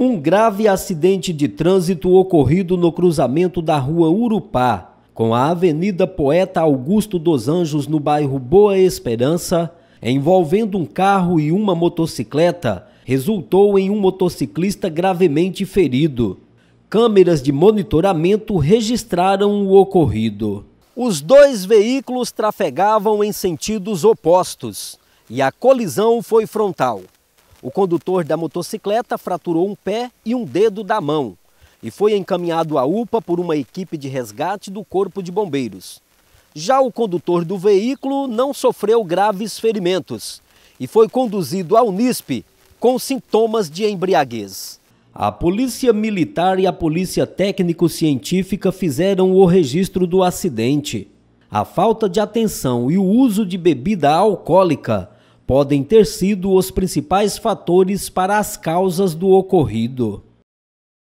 Um grave acidente de trânsito ocorrido no cruzamento da rua Urupá com a Avenida Poeta Augusto dos Anjos, no bairro Boa Esperança, envolvendo um carro e uma motocicleta, resultou em um motociclista gravemente ferido. Câmeras de monitoramento registraram o ocorrido. Os dois veículos trafegavam em sentidos opostos e a colisão foi frontal. O condutor da motocicleta fraturou um pé e um dedo da mão e foi encaminhado à UPA por uma equipe de resgate do Corpo de Bombeiros. Já o condutor do veículo não sofreu graves ferimentos e foi conduzido ao NISP com sintomas de embriaguez. A Polícia Militar e a Polícia Técnico-Científica fizeram o registro do acidente. A falta de atenção e o uso de bebida alcoólica podem ter sido os principais fatores para as causas do ocorrido.